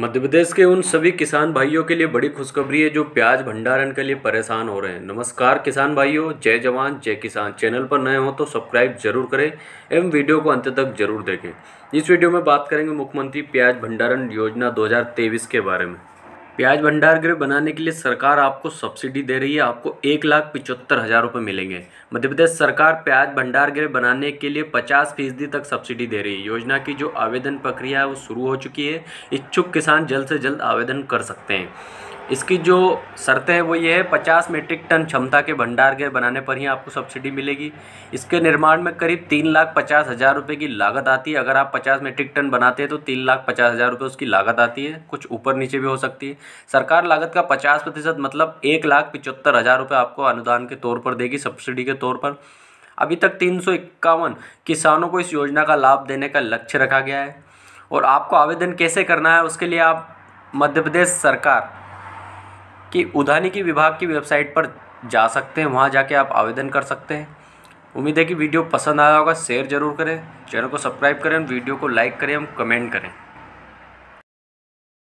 मध्य प्रदेश के उन सभी किसान भाइयों के लिए बड़ी खुशखबरी है जो प्याज भंडारण के लिए परेशान हो रहे हैं नमस्कार किसान भाइयों जय जवान जय किसान चैनल पर नए हो तो सब्सक्राइब जरूर करें एवं वीडियो को अंत तक जरूर देखें इस वीडियो में बात करेंगे मुख्यमंत्री प्याज भंडारण योजना 2023 के बारे में प्याज भंडार गृह बनाने के लिए सरकार आपको सब्सिडी दे रही है आपको एक लाख पिचहत्तर हज़ार रुपये मिलेंगे मध्य प्रदेश सरकार प्याज भंडार गृह बनाने के लिए पचास फीसदी तक सब्सिडी दे रही है योजना की जो आवेदन प्रक्रिया है वो शुरू हो चुकी है इच्छुक किसान जल्द से जल्द आवेदन कर सकते हैं इसकी जो शर्तें हैं वो ये है पचास मीट्रिक टन क्षमता के भंडार गृह बनाने पर ही आपको सब्सिडी मिलेगी इसके निर्माण में करीब तीन लाख पचास हज़ार रुपये की लागत आती है अगर आप पचास मीट्रिक टन बनाते हैं तो तीन लाख पचास हज़ार रुपये उसकी लागत आती है कुछ ऊपर नीचे भी हो सकती है सरकार लागत का पचास प्रतिशत मतलब एक लाख पिचहत्तर हज़ार रुपये आपको अनुदान के तौर पर देगी सब्सिडी के तौर पर अभी तक तीन किसानों को इस योजना का लाभ देने का लक्ष्य रखा गया है और आपको आवेदन कैसे करना है उसके लिए आप मध्य प्रदेश सरकार कि उधानी की विभाग की वेबसाइट पर जा सकते हैं वहाँ जाके आप आवेदन कर सकते हैं उम्मीद है कि वीडियो पसंद आया होगा शेयर जरूर करें चैनल को सब्सक्राइब करें वीडियो को लाइक करें कमेंट करें